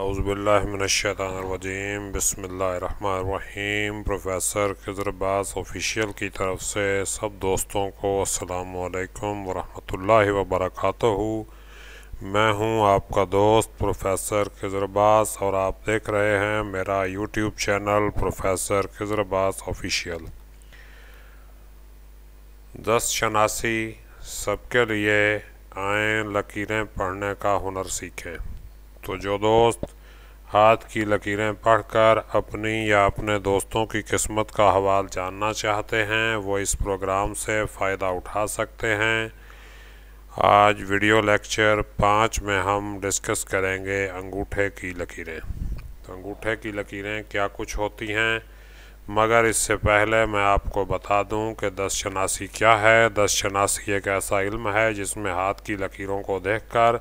अज़बिल्लिनशैतरवजीम बसमीम प्रोफेसर खजरबास ऑफिशियल की तरफ से सब दोस्तों को असलकम वरहल वबरक मैं हूं आपका दोस्त प्रोफेसर खजरबास और आप देख रहे हैं मेरा यूट्यूब चैनल प्रोफेसर खजरबास ऑफिशियल दस शनासी सबके लिए आए लकीरें पढ़ने का हुनर सीखें तो जो दोस्त हाथ की लकीरें पढ़कर अपनी या अपने दोस्तों की किस्मत का हवाल जानना चाहते हैं वो इस प्रोग्राम से फ़ायदा उठा सकते हैं आज वीडियो लेक्चर पाँच में हम डिस्कस करेंगे अंगूठे की लकीरें तो अंगूठे की लकीरें क्या कुछ होती हैं मगर इससे पहले मैं आपको बता दूं कि दस शनासी क्या है दस शनासी एक ऐसा इल्म है जिसमें हाथ की लकीरों को देखकर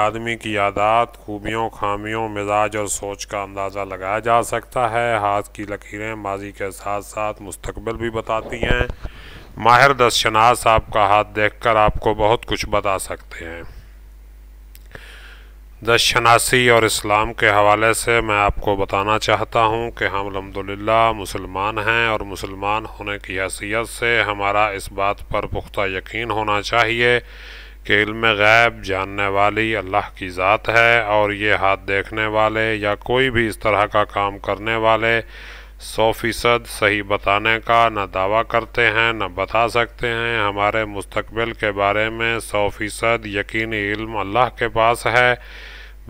आदमी की आदात खूबियों खामियों मिजाज और सोच का अंदाज़ा लगाया जा सकता है हाथ की लकीरें माजी के साथ साथ मुस्तकबिल भी बताती हैं माहिर शनास आपका हाथ देखकर आपको बहुत कुछ बता सकते हैं दशनासी और इस्लाम के हवाले से मैं आपको बताना चाहता हूँ कि हम अलहमदिल्ला मुसलमान हैं और मुसलमान होने की हैसियत से हमारा इस बात पर पुख्ता यकीन होना चाहिए कि इल्म गैब जानने वाली अल्लाह की ज़ात है और ये हाथ देखने वाले या कोई भी इस तरह का काम करने वाले सौ फीसद सही बताने का न दावा करते हैं न बता सकते हैं हमारे मुस्तबिल के बारे में सौ फीसद यकीनी इल्म अल्लाह के पास है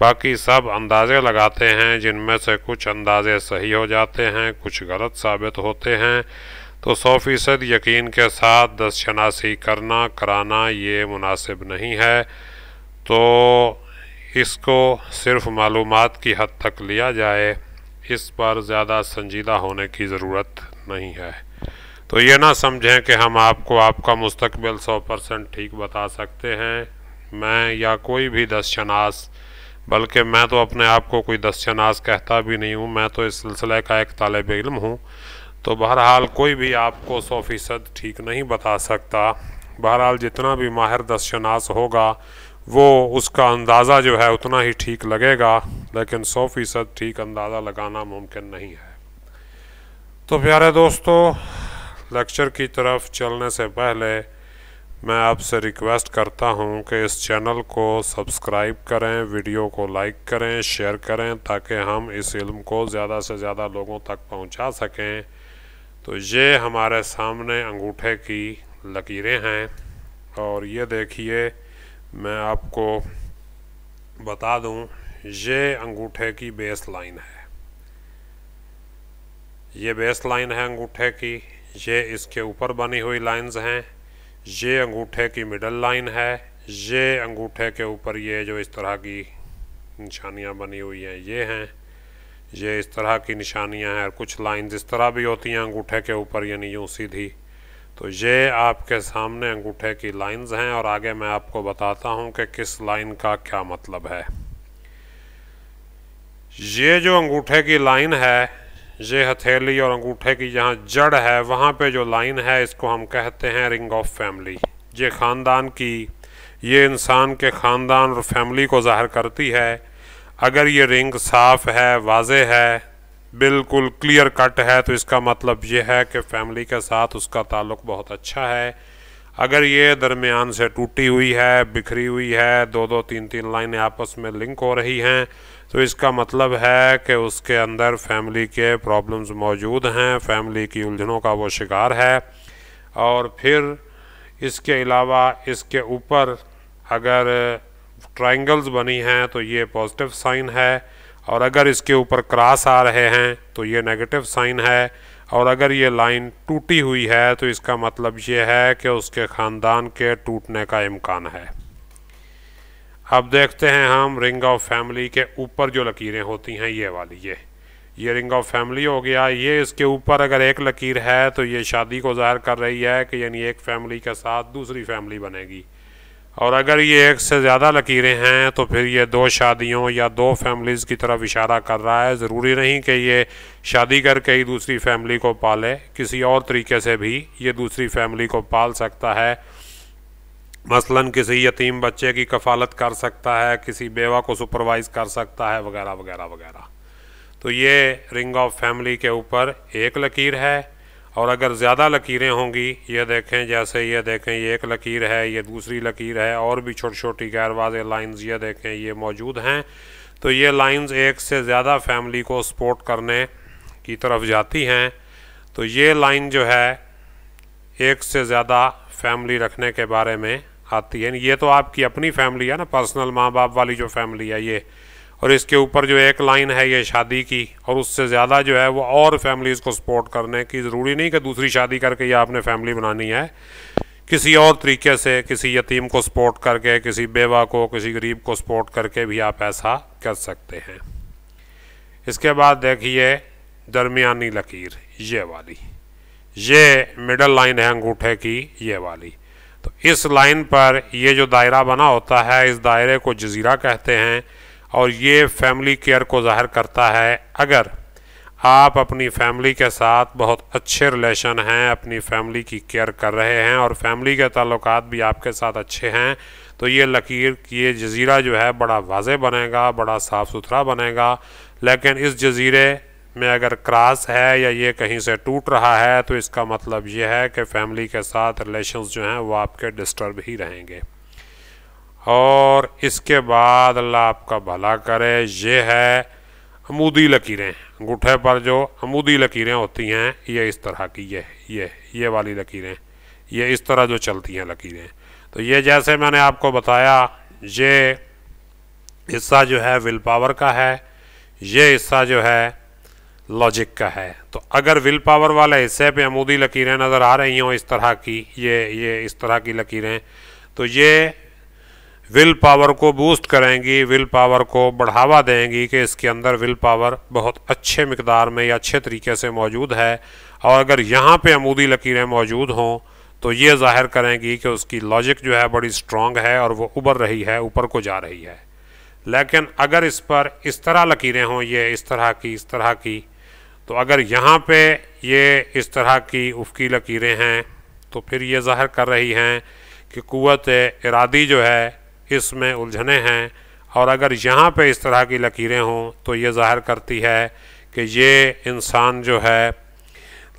बाकी सब अंदाज़े लगाते हैं जिनमें से कुछ अंदाज़े सही हो जाते हैं कुछ गलत साबित होते हैं तो सौ फीसद यकीन के साथ दस्त शनासी करना कराना ये मुनासिब नहीं है तो इसको सिर्फ मालूम की हद तक लिया जाए इस पर ज़्यादा संजीदा होने की ज़रूरत नहीं है तो ये ना समझें कि हम आपको आपका मुस्तबिल सौ परसेंट ठीक बता सकते हैं मैं या कोई भी दस शनास बल्कि मैं तो अपने आप को कोई दस शनास कहता भी नहीं हूँ मैं तो इस सिलसिले का एक तालब इल्म हूँ तो बहरहाल कोई भी आपको सौ फीसद ठीक नहीं बता सकता बहरहाल जितना भी माहिर दस्तशनास होगा वो उसका अंदाज़ा जो है उतना ही ठीक लगेगा लेकिन सौ फीसद ठीक अंदाज़ा लगाना मुमकिन नहीं है तो प्यारे दोस्तों लेक्चर की तरफ चलने से पहले मैं आपसे रिक्वेस्ट करता हूं कि इस चैनल को सब्सक्राइब करें वीडियो को लाइक करें शेयर करें ताकि हम इस इल्म को ज़्यादा से ज़्यादा लोगों तक पहुंचा सकें तो ये हमारे सामने अंगूठे की लकीरें हैं और ये देखिए मैं आपको बता दूं ये अंगूठे की बेस लाइन है ये बेस लाइन है अंगूठे की ये इसके ऊपर बनी हुई लाइंस हैं ये अंगूठे की मिडल लाइन है ये अंगूठे के ऊपर ये जो इस तरह की निशानियाँ बनी हुई हैं ये हैं ये इस तरह की निशानियां हैं और कुछ लाइंस इस तरह भी होती हैं अंगूठे के ऊपर यानी यूँ सीधी तो ये आपके सामने अंगूठे की लाइंस हैं और आगे मैं आपको बताता हूँ कि किस लाइन का क्या मतलब है ये जो अंगूठे की लाइन है ये हथेली और अंगूठे की जहाँ जड़ है वहाँ पे जो लाइन है इसको हम कहते हैं रिंग ऑफ फैमिली ये ख़ानदान की ये इंसान के ख़ानदान और फैमिली को ज़ाहिर करती है अगर ये रिंग साफ है वाज है बिल्कुल क्लियर कट है तो इसका मतलब ये है कि फैमिली के साथ उसका ताल्लुक बहुत अच्छा है अगर ये दरमियान से टूटी हुई है बिखरी हुई है दो दो तीन तीन लाइनें आपस में लिंक हो रही हैं तो इसका मतलब है कि उसके अंदर फैमिली के प्रॉब्लम्स मौजूद हैं फैमिली की उलझनों का वो शिकार है और फिर इसके अलावा इसके ऊपर अगर ट्राइंगल्स बनी हैं तो ये पॉजिटिव साइन है और अगर इसके ऊपर क्रॉस आ रहे हैं तो ये नेगेटिव साइन है और अगर ये लाइन टूटी हुई है तो इसका मतलब ये है कि उसके ख़ानदान के टूटने का इम्कान है अब देखते हैं हम रिंग ऑफ फैमिली के ऊपर जो लकीरें होती हैं ये वाली ये ये रिंग ऑफ फैमिली हो गया ये इसके ऊपर अगर एक लकीर है तो ये शादी को ज़ाहिर कर रही है कि यानी एक फैमिली के साथ दूसरी फैमिली बनेगी और अगर ये एक से ज़्यादा लकीरें हैं तो फिर ये दो शादियों या दो फैमिलीज़ की तरफ इशारा कर रहा है ज़रूरी नहीं कि ये शादी करके ही दूसरी फैमिली को पाले किसी और तरीके से भी ये दूसरी फैमिली को पाल सकता है मसलन किसी यतीम बच्चे की कफालत कर सकता है किसी बेवा को सुपरवाइज़ कर सकता है वगैरह वगैरह वगैरह तो ये रिंग ऑफ फैमिली के ऊपर एक लकीर है और अगर ज़्यादा लकीरें होंगी ये देखें जैसे ये देखें ये एक लकीर है ये दूसरी लकीर है और भी छोटी छोटी गैर वाज लाइन्स ये देखें ये मौजूद हैं तो ये लाइन्स एक से ज़्यादा फैमिली को सपोर्ट करने की तरफ जाती हैं तो ये लाइन जो है एक से ज़्यादा फैमिली रखने के बारे में आती है ये तो आपकी अपनी फैमिली है ना पर्सनल माँ बाप वाली जो फैमिली है ये और इसके ऊपर जो एक लाइन है ये शादी की और उससे ज़्यादा जो है वो और फैमिलीज़ को सपोर्ट करने की ज़रूरी नहीं कि दूसरी शादी करके ये आपने फैमिली बनानी है किसी और तरीके से किसी यतीम को सपोर्ट करके किसी बेवा को किसी गरीब को सपोर्ट करके भी आप ऐसा कर सकते हैं इसके बाद देखिए दरमियानी लकीर ये वाली ये मिडल लाइन है अंगूठे की ये वाली तो इस लाइन पर ये जो दायरा बना होता है इस दायरे को जजीरा कहते हैं और ये फैमिली केयर को ज़ाहिर करता है अगर आप अपनी फैमिली के साथ बहुत अच्छे रिलेशन हैं अपनी फैमिली की केयर कर रहे हैं और फैमिली के ताल्लुक भी आपके साथ अच्छे हैं तो ये लकीर ये जजीरा जो है बड़ा वाजे बनेगा बड़ा साफ़ सुथरा बनेगा लेकिन इस जजीरे में अगर क्रॉस है या ये कहीं से टूट रहा है तो इसका मतलब ये है कि फैमिली के साथ रिलेशंस जो हैं वो आपके डिस्टर्ब ही रहेंगे और इसके बाद अल्लाह आपका भला करे ये है अमूदी लकीरें अंगूठे पर जो अमूदी लकीरें होती हैं ये इस तरह की ये ये ये वाली लकीरें ये इस तरह जो चलती हैं लकीरें तो ये जैसे मैंने आपको बताया ये हिस्सा जो है विल पावर का है ये हिस्सा जो है लॉजिक का है तो अगर विल पावर वाले हिस्से पे अमूदी लकीरें नज़र आ रही हों इस तरह की ये ये इस तरह की लकीरें तो ये विल पावर को बूस्ट करेंगी विल पावर को बढ़ावा देंगी कि इसके अंदर विल पावर बहुत अच्छे मकदार में या अच्छे तरीके से मौजूद है और अगर यहाँ पे अमूदी लकीरें मौजूद हों तो ये जाहिर करेंगी कि उसकी लॉजिक जो है बड़ी स्ट्रॉन्ग है और वो उबर रही है ऊपर को जा रही है लेकिन अगर इस पर इस तरह लकीरें हों ये इस तरह की इस तरह की तो अगर यहाँ पे ये इस तरह की उफकी लकीरें हैं तो फिर ये जाहिर कर रही हैं कि क़वत इरादी जो है इसमें उलझने हैं और अगर यहाँ पे इस तरह की लकीरें हों तो ये ज़ाहिर करती है कि ये इंसान जो है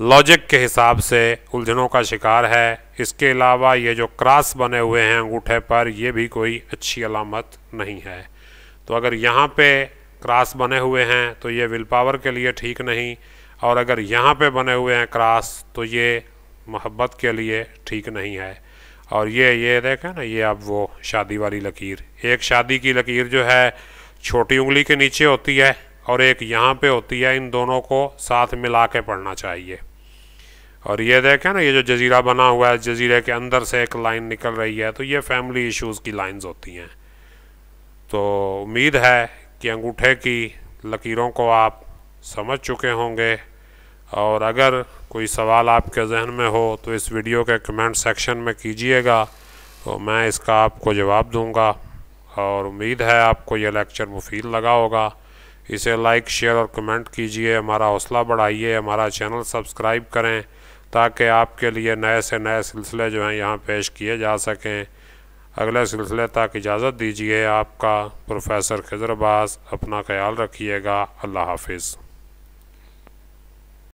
लॉजिक के हिसाब से उलझनों का शिकार है इसके अलावा ये जो क्रॉस बने हुए हैं अंगूठे पर ये भी कोई अच्छी अलामत नहीं है तो अगर यहाँ पे क्रॉस बने हुए हैं तो ये विल पावर के लिए ठीक नहीं और अगर यहाँ पे बने हुए हैं क्रॉस तो ये मोहब्बत के लिए ठीक नहीं है और ये ये देखें ना ये अब वो शादी वाली लकीर एक शादी की लकीर जो है छोटी उंगली के नीचे होती है और एक यहाँ पे होती है इन दोनों को साथ मिला के पढ़ना चाहिए और ये देखें ना ये जो जजीरा बना हुआ है जजीरे के अंदर से एक लाइन निकल रही है तो ये फैमिली इशूज़ की लाइन्स होती हैं तो उम्मीद है कि अंगूठे की लकीरों को आप समझ चुके होंगे और अगर कोई सवाल आपके जहन में हो तो इस वीडियो के कमेंट सेक्शन में कीजिएगा तो मैं इसका आपको जवाब दूंगा और उम्मीद है आपको यह लेक्चर मुफीद लगा होगा इसे लाइक शेयर और कमेंट कीजिए हमारा हौसला बढ़ाइए हमारा चैनल सब्सक्राइब करें ताकि आपके लिए नए से नए सिलसिले जो हैं यहाँ पेश किए जा सकें अगले सिलसिले तक इजाज़त दीजिए आपका प्रोफेसर खजर अब्बास अपना ख्याल रखिएगा अल्लाह हाफिज़